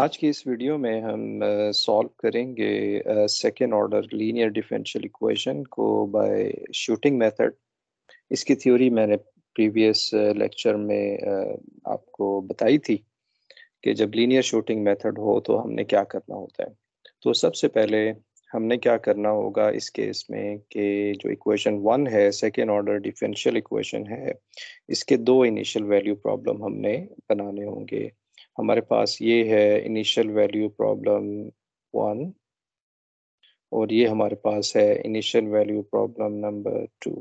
आज की इस वीडियो में हम सॉल्व करेंगे second order linear differential equation को बाय शूटिंग मेथड इसकी थ्योरी मैंने प्रीवियस लेक्चर में uh, आपको बताई थी कि जब लीनियर शूटिंग मेथड हो तो हमने क्या करना होता है तो सबसे पहले हमने क्या करना होगा इस केस में कि जो इक्वेशन वन है सेकेंड ऑर्डर डिफरेंशियल इक्वेशन है इसके दो इनिशियल वैल्यू प्रॉब्लम हमने बनाने होंगे हमारे पास ये है इनिशियल वैल्यू प्रॉब्लम वन और ये हमारे पास है initial value problem number two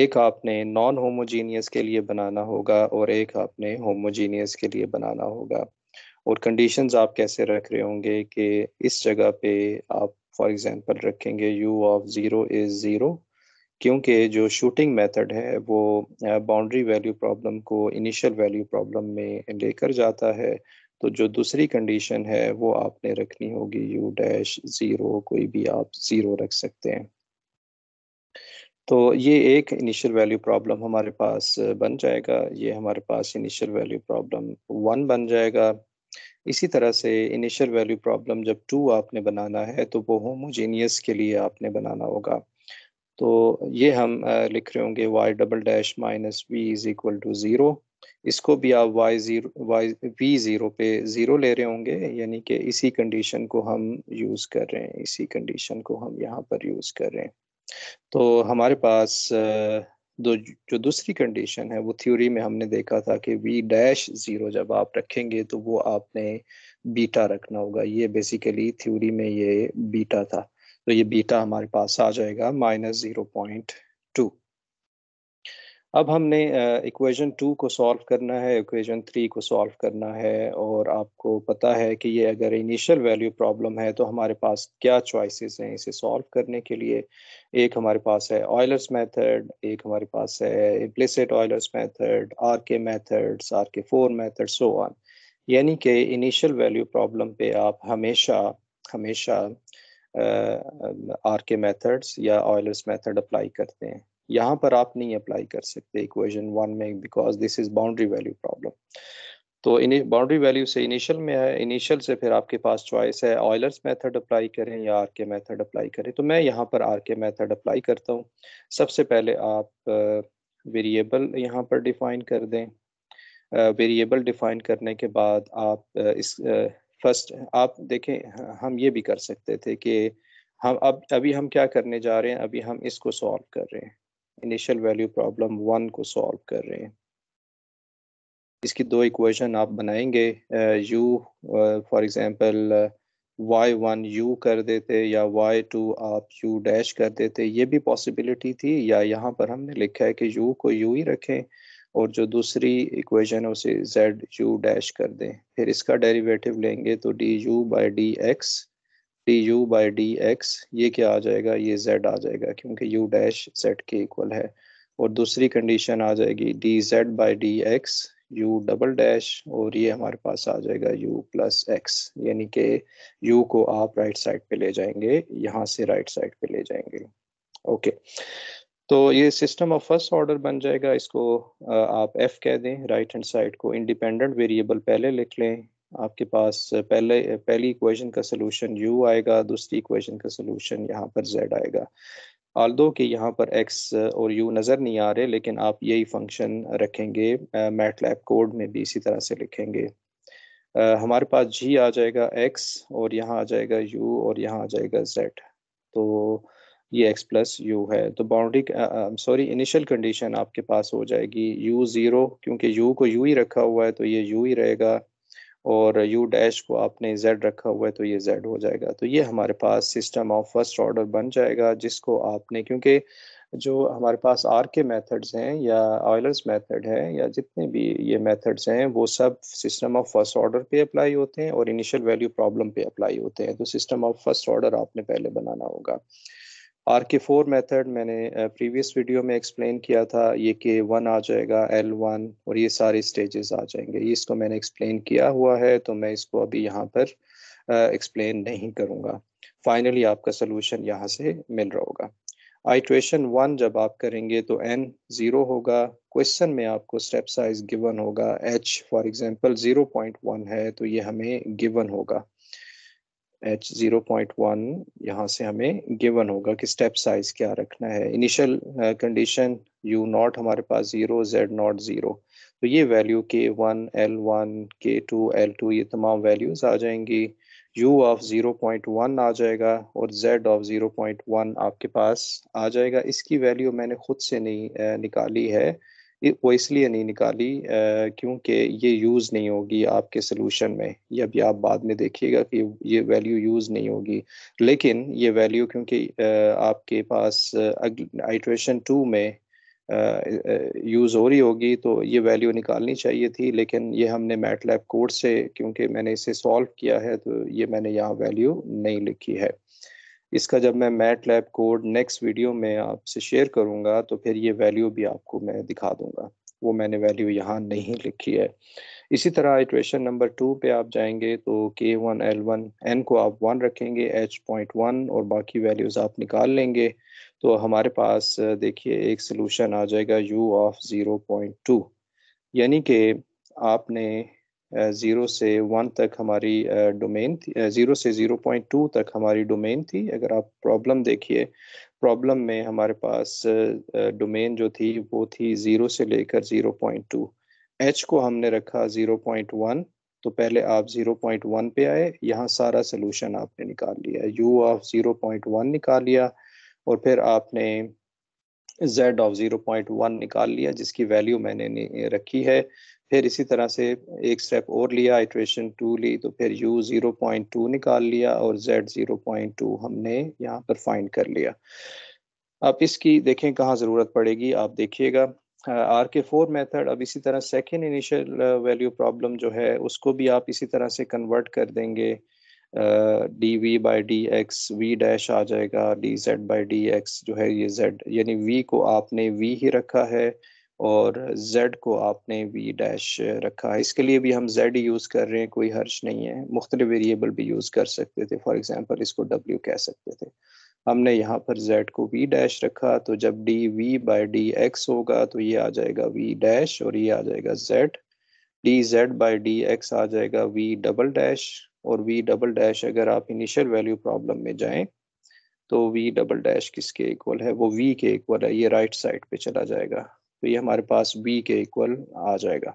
एक आपने नॉन होमोजीनियस के लिए बनाना होगा और एक आपने होमोजीनियस के लिए बनाना होगा और कंडीशंस आप कैसे रख रहे होंगे कि इस जगह पे आप फॉर एग्जांपल रखेंगे u of zero is zero क्योंकि जो शूटिंग मेथड है वो बाउंड्री वैल्यू प्रॉब्लम को इनिशियल वैल्यू प्रॉब्लम में लेकर जाता है तो जो दूसरी कंडीशन है वो आपने रखनी होगी यू डैश ज़ीरो कोई भी आप ज़ीरो रख सकते हैं तो ये एक इनिशियल वैल्यू प्रॉब्लम हमारे पास बन जाएगा ये हमारे पास इनिशियल वैल्यू प्रॉब्लम वन बन जाएगा इसी तरह से इनिशियल वैल्यू प्रॉब्लम जब टू आपने बनाना है तो वो होमोजेनियस के लिए आपने बनाना होगा तो ये हम लिख रहे होंगे y double dash minus v is equal to zero इसको भी आप y zero y v zero पे ज़ीरो ले रहे होंगे यानी कि इसी कंडीशन को हम यूज़ कर रहे हैं इसी कंडीशन को हम यहाँ पर यूज़ कर रहे हैं तो हमारे पास दो जो दूसरी कंडीशन है वो थ्योरी में हमने देखा था कि वी डैश ज़ीरो जब आप रखेंगे तो वो आपने बीटा रखना होगा ये बेसिकली थ्योरी में ये बीटा था तो ये बीटा हमारे पास आ जाएगा माइनस ज़ीरो पॉइंट टू अब हमने इक्वेशन टू को सॉल्व करना है इक्वेशन थ्री को सॉल्व करना है और आपको पता है कि ये अगर इनिशियल वैल्यू प्रॉब्लम है तो हमारे पास क्या चॉइसेस हैं इसे सॉल्व करने के लिए एक हमारे पास है ऑयलर्स मेथड एक हमारे पास है implicit Euler's method R K methods R K four method so on यानी कि इनिशियल वैल्यू प्रॉब्लम पे आप हमेशा हमेशा आर के मैथड्स या ऑयलर्स मैथड अप्लाई करते हैं यहाँ पर आप नहीं अप्लाई कर सकते इक्वेशन वन में because this is boundary value problem तो बाउंड्री वैल्यू से इनिशियल में है इनिशियल से फिर आपके पास चॉइस है ऑयलर्स मेथड अप्लाई करें या आर के मैथड अप्लाई करें तो मैं यहाँ पर आर के मैथड अप्लाई करता हूँ सबसे पहले आप वेरिएबल यहाँ पर डिफाइन कर दें वेरिएबल डिफाइन करने के बाद आप इस फर्स्ट आप देखें हम ये भी कर सकते थे कि हम अब अभी हम क्या करने जा रहे हैं अभी हम इसको सॉल्व कर रहे हैं इनिशियल वैल्यू प्रॉब्लम वन को सॉल्व कर रहे हैं इसकी दो इक्वेशन आप बनाएंगे u for example y one u कर देते या वाई टू आप यू डैश कर देते ये भी पॉसिबिलिटी थी या यहाँ पर हमने लिखा है कि यू को यू ही रखें और जो दूसरी इक्वेशन है उसे जेड यू डैश कर दें फिर इसका डेरिवेटिव लेंगे तो d u by d x d u by d x ये क्या आ जाएगा ये जेड आ जाएगा क्योंकि यू डैश सेट के इक्वल है और दूसरी कंडीशन आ जाएगी d z by d x u double dash और ये हमारे पास आ जाएगा यू प्लस एक्स यानी कि यू को आप राइट साइड पे ले जाएंगे यहाँ से राइट साइड पे ले जाएंगे ओके okay. तो ये सिस्टम ऑफ फर्स्ट ऑर्डर बन जाएगा इसको आप एफ कह दें राइट हैंड साइड को इंडिपेंडेंट वेरिएबल पहले लिख लें आपके पास पहले पहली इक्वेशन का सोलूशन यू आएगा दूसरी इक्वेशन का सोल्यूशन यहाँ पर जेड आएगा आल दो कि यहाँ पर एक्स और यू नज़र नहीं आ रहे लेकिन आप यही फंक्शन रखेंगे मैट लैब कोड में भी इसी तरह से लिखेंगे आ, हमारे पास जी आ जाएगा एक्स और यहाँ आ जाएगा यू और यहाँ आ जाएगा जेड तो ये एक्स प्लस यू है तो बाउंड्री सॉरी इनिशियल कंडीशन आपके पास हो जाएगी यू ज़ीरो क्योंकि यू को यू ही रखा हुआ है तो ये यू ही रहेगा और यू डैश को आपने जेड रखा हुआ है तो ये जेड हो जाएगा तो ये हमारे पास सिस्टम ऑफ फर्स्ट ऑर्डर बन जाएगा जिसको आपने क्योंकि जो हमारे पास आर के मैथड्स हैं या ऑयलर्स मैथड है या जितने भी ये मैथड्स हैं वो सब सिस्टम ऑफ फर्स्ट ऑर्डर पे अप्लाई होते हैं और इनिशियल वैल्यू प्रॉब्लम पे अप्लाई होते हैं तो सिस्टम ऑफ फर्स्ट ऑर्डर आपने पहले बनाना होगा आर के फोर मैथड मैंने प्रीवियस वीडियो में एक्सप्लेन किया था ये के वन आ जाएगा एल वन और ये सारे स्टेजेस आ जाएंगे ये इसको मैंने एक्सप्लेन किया हुआ है तो मैं इसको अभी यहाँ पर एक्सप्लेन नहीं करूँगा फाइनली आपका सोल्यूशन यहाँ से मिल रहा होगा आइट्रेशन वन जब आप करेंगे तो एन ज़ीरो होगा क्वेश्चन में आपको स्टेप साइज गिवन होगा h for example zero point one है तो ये हमें गिवन होगा एच ज़ीरो पॉइंट वन यहाँ से हमें गिवन होगा कि स्टेप साइज क्या रखना है इनिशियल कंडीशन यू नॉट हमारे पास ज़ीरो जेड नॉट ज़ीरो तो ये वैल्यू के one l one k two l two ये तमाम वैल्यूज़ आ जाएंगी u of zero point one आ जाएगा और z of zero point one आपके पास आ जाएगा इसकी वैल्यू मैंने खुद से नहीं uh, निकाली है वो इसलिए नहीं निकाली क्योंकि ये यूज़ नहीं होगी आपके सोल्यूशन में ये अभी आप बाद में देखिएगा कि ये वैल्यू यूज़ नहीं होगी लेकिन ये वैल्यू क्योंकि आपके पास आइट्रेशन टू में यूज़ हो रही होगी तो ये वैल्यू निकालनी चाहिए थी लेकिन ये हमने मैट लैब कोड से क्योंकि मैंने इसे सॉल्व किया है तो ये मैंने यहाँ वैल्यू नहीं लिखी है इसका जब मैं MATLAB code next video में आपसे शेयर करूंगा तो फिर ये वैल्यू भी आपको मैं दिखा दूंगा वो मैंने वैल्यू यहाँ नहीं लिखी है इसी तरह इटवेशन नंबर टू पे आप जाएंगे तो के वन एल वन एन को आप वन रखेंगे एच पॉइंट वन और बाकी वैल्यूज़ आप निकाल लेंगे तो हमारे पास देखिए एक सलूशन आ जाएगा u of zero point two यानी कि आपने ज़ीरो से वन तक हमारी डोमेन थी ज़ीरो से ज़ीरो पॉइंट टू तक हमारी डोमेन थी अगर आप प्रॉब्लम देखिए प्रॉब्लम में हमारे पास डोमेन जो थी वो थी ज़ीरो से लेकर ज़ीरो पॉइंट टू एच को हमने रखा ज़ीरो पॉइंट वन तो पहले आप ज़ीरो पॉइंट वन पे आए यहाँ सारा सोल्यूशन आपने निकाल लिया u of zero point one निकाल लिया और फिर आपने z of zero point one निकाल लिया जिसकी वैल्यू मैंने रखी है फिर इसी तरह से एक स्टेप और लिया इटरेशन टू ली तो फिर यू पॉइंट टू निकाल लिया और पॉइंट टू हमने यहाँ पर फाइंड कर लिया अब इसकी देखें कहाँ ज़रूरत पड़ेगी आप देखिएगा आर के फोर मैथड अब इसी तरह सेकेंड इनिशियल वैल्यू प्रॉब्लम जो है उसको भी आप इसी तरह से कन्वर्ट कर देंगे d v by d x v dash आ जाएगा d z by d x जो है ये जेड यानी वी को आपने वी ही रखा है uh, और z को आपने v डैश रखा है इसके लिए भी हम z यूज़ कर रहे हैं कोई हर्ज नहीं है मुख्तलि वेरिएबल भी यूज़ कर सकते थे फॉर एग्जांपल इसको w कह सकते थे हमने यहाँ पर z को v डैश रखा तो जब d v by d x होगा तो ये आ जाएगा v डैश और ये आ जाएगा z d z by d x आ जाएगा v डबल डैश और v डबल डैश अगर आप इनिशियल वैल्यू प्रॉब्लम में जाएँ तो v डबल डैश किसके इक्वल है वो v के इक्वल है ये राइट साइड पे चला जाएगा तो ये हमारे पास बी के इक्वल आ जाएगा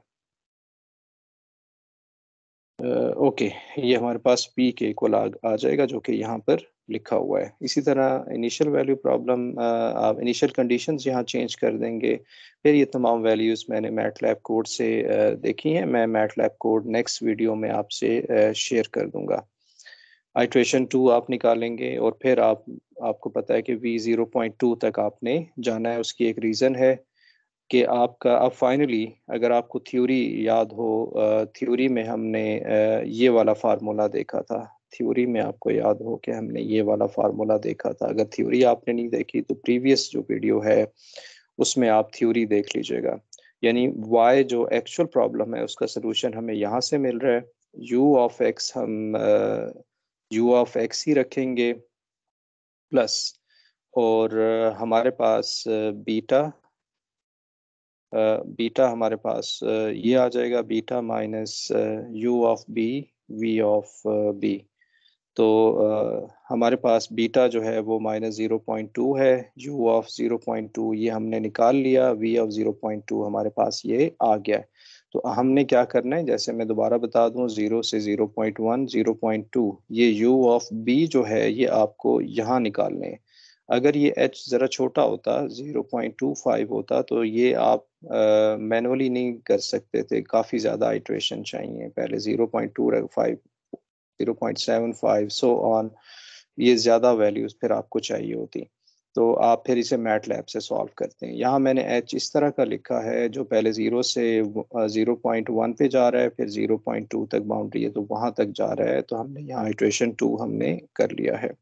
ओके uh, okay, ये हमारे पास p के इक्वल आ, आ जाएगा जो कि यहाँ पर लिखा हुआ है इसी तरह इनिशियल वैल्यू प्रॉब्लम आप इनिशियल कंडीशंस यहाँ चेंज कर देंगे फिर ये तमाम वैल्यूज़ मैंने मैट लैब कोड से देखी हैं मैं MATLAB code next video में आपसे शेयर कर दूंगा आइट्रेशन टू आप निकालेंगे और फिर आप आपको पता है कि वी ज़ीरो पॉइंट टू तक आपने जाना है उसकी एक रीज़न है कि आपका अब फाइनली अगर आपको थ्योरी याद हो थ्योरी में हमने ये वाला फार्मूला देखा था थ्योरी में आपको याद हो कि हमने ये वाला फार्मूला देखा था अगर थ्योरी आपने नहीं देखी तो प्रीवियस जो वीडियो है उसमें आप थ्योरी देख लीजिएगा यानी वाई जो एक्चुअल प्रॉब्लम है उसका सोलूशन हमें यहाँ से मिल रहा है यू ऑफ एक्स हम यू ऑफ एक्स ही रखेंगे प्लस और हमारे पास बीटा बीटा हमारे पास ये आ जाएगा beta minus u of b v of b तो हमारे पास बीटा जो है वो माइनस ज़ीरो पॉइंट टू है u of zero point two ये हमने निकाल लिया v of zero point two हमारे पास ये आ गया है तो हमने क्या करना है जैसे मैं दोबारा बता दूं ज़ीरो से zero point one zero point two ये यू ऑफ बी जो है ये आपको यहाँ निकालने है अगर ये एच ज़रा छोटा होता 0.25 होता तो ये आप मैनुअली नहीं कर सकते थे काफ़ी ज़्यादा आइट्रेशन चाहिए पहले 0.25 0.75 सो ऑन ये ज़्यादा वैल्यूज़ फिर आपको चाहिए होती तो आप फिर इसे मैट लैब से सॉल्व करते हैं यहाँ मैंने एच इस तरह का लिखा है जो पहले ज़ीरो से ज़ीरो पॉइंट वन पे जा रहा है फिर ज़ीरो पॉइंट टू तक बाउंड्री है तो वहाँ तक जा रहा है तो हमने यहाँ हाइड्रेशन टू हमने कर लिया है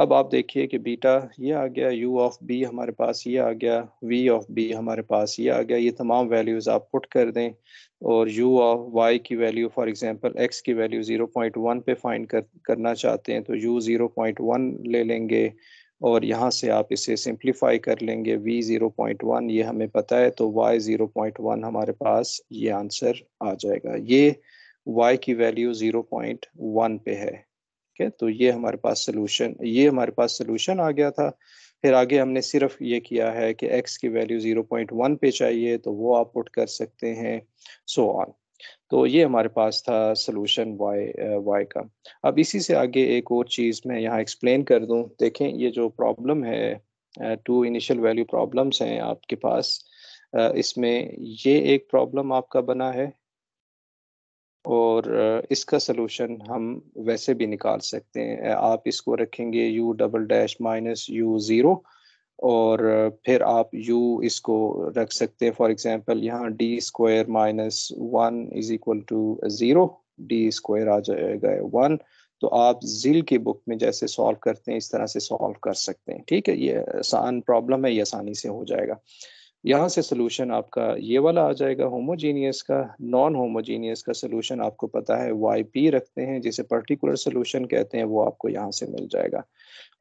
अब आप देखिए कि बीटा ये आ गया u ऑफ b हमारे पास ये आ गया v ऑफ b हमारे पास ये आ गया ये तमाम वैल्यूज़ आप पुट कर दें और u ऑफ y की वैल्यू फॉर एग्जांपल x की वैल्यू 0.1 पे फाइंड कर, करना चाहते हैं तो u 0.1 ले लेंगे और यहाँ से आप इसे सिंप्लीफाई कर लेंगे v 0.1 ये हमें पता है तो y 0.1 हमारे पास ये आंसर आ जाएगा ये y की वैल्यू जीरो पे है ठीक है तो ये हमारे पास सोल्यूशन ये हमारे पास सोल्यूशन आ गया था फिर आगे हमने सिर्फ ये किया है कि x की वैल्यू 0.1 पे चाहिए तो वो आप पुट कर सकते हैं सो so ऑन तो ये हमारे पास था सोल्यूशन y uh, y का अब इसी से आगे एक और चीज़ मैं यहाँ एक्सप्लेन कर दूँ देखें ये जो प्रॉब्लम है टू इनिशियल वैल्यू प्रॉब्लम्स हैं आपके पास uh, इसमें ये एक प्रॉब्लम आपका बना है और इसका सलूशन हम वैसे भी निकाल सकते हैं आप इसको रखेंगे u double dash minus u zero और फिर आप u इसको रख सकते हैं फॉर एग्जांपल यहाँ d square minus one is equal to zero d square आ जाएगा वन तो आप जिल की बुक में जैसे सॉल्व करते हैं इस तरह से सॉल्व कर सकते हैं ठीक है ये आसान प्रॉब्लम है ये आसानी से हो जाएगा यहाँ से सोल्यूशन आपका ये वाला आ जाएगा होमोजीनियस का नॉन होमोजीनियस का सोल्यूशन आपको पता है वाई पी रखते हैं जिसे पर्टिकुलर सोल्यूशन कहते हैं वो आपको यहाँ से मिल जाएगा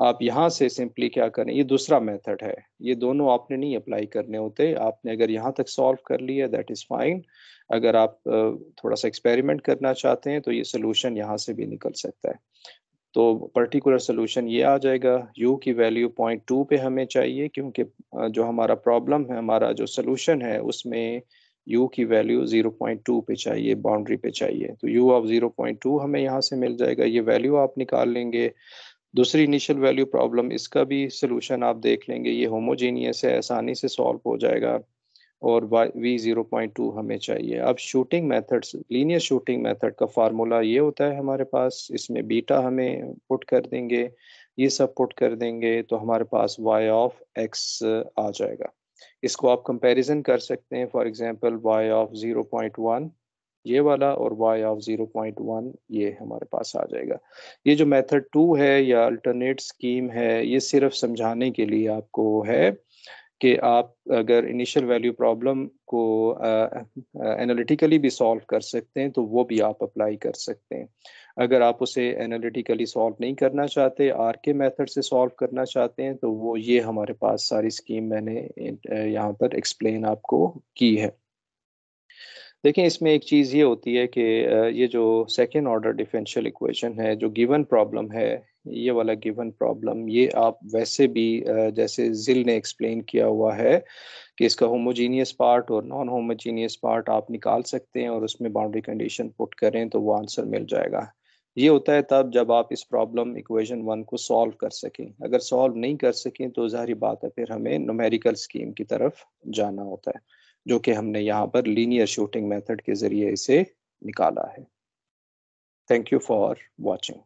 आप यहाँ से सिंपली क्या करें ये दूसरा मेथड है ये दोनों आपने नहीं अप्लाई करने होते आपने अगर यहाँ तक सॉल्व कर लिया दैट इज़ फाइन अगर आप थोड़ा सा एक्सपेरिमेंट करना चाहते हैं तो ये सोल्यूशन यहाँ से भी निकल सकता है तो पर्टिकुलर सोल्यूशन ये आ जाएगा u की वैल्यू पॉइंट टू पे हमें चाहिए क्योंकि जो हमारा प्रॉब्लम है हमारा जो सोल्यूशन है उसमें u की वैल्यू जीरो पॉइंट टू पे चाहिए बाउंड्री पे चाहिए तो u of zero point two हमें यहाँ से मिल जाएगा ये वैल्यू आप निकाल लेंगे दूसरी इनिशियल वैल्यू प्रॉब्लम इसका भी सोल्यूशन आप देख लेंगे ये होमोजेनियस है आसानी से सॉल्व हो जाएगा और वी ज़ीरो पॉइंट टू हमें चाहिए अब shooting methods linear shooting method का फार्मूला ये होता है हमारे पास इसमें बीटा हमें पुट कर देंगे ये सब पुट कर देंगे तो हमारे पास वाई ऑफ एक्स आ जाएगा इसको आप कंपैरिजन कर सकते हैं for example y of zero point one ये वाला और y ऑफ 0.1 ये हमारे पास आ जाएगा ये जो मेथड टू है या अल्टरनेट स्कीम है ये सिर्फ समझाने के लिए आपको है कि आप अगर इनिशियल वैल्यू प्रॉब्लम को एनालिटिकली भी सॉल्व कर सकते हैं तो वो भी आप अप्लाई कर सकते हैं अगर आप उसे एनालिटिकली सॉल्व नहीं करना चाहते आर के मैथड से सॉल्व करना चाहते हैं तो वो ये हमारे पास सारी स्कीम मैंने यहाँ पर एक्सप्लेन आपको की है देखें इसमें एक चीज़ ये होती है कि ये जो सेकेंड ऑर्डर डिफरेंशियल इक्वेशन है जो गिवन प्रॉब्लम है ये वाला गिवन प्रॉब्लम ये आप वैसे भी जैसे जिल ने एक्सप्लेन किया हुआ है कि इसका होमोजीनियस पार्ट और नॉन होमोजीनियस पार्ट आप निकाल सकते हैं और उसमें बाउंड्री कंडीशन पुट करें तो वो आंसर मिल जाएगा ये होता है तब जब आप इस प्रॉब्लम इक्वेशन वन को सॉल्व कर सकें अगर सॉल्व नहीं कर सकें तो जाहिर बात है फिर हमें नोमेरिकल स्कीम की तरफ जाना होता है जो कि हमने यहाँ पर लीनियर शूटिंग मेथड के ज़रिए इसे निकाला है थैंक यू फॉर वॉचिंग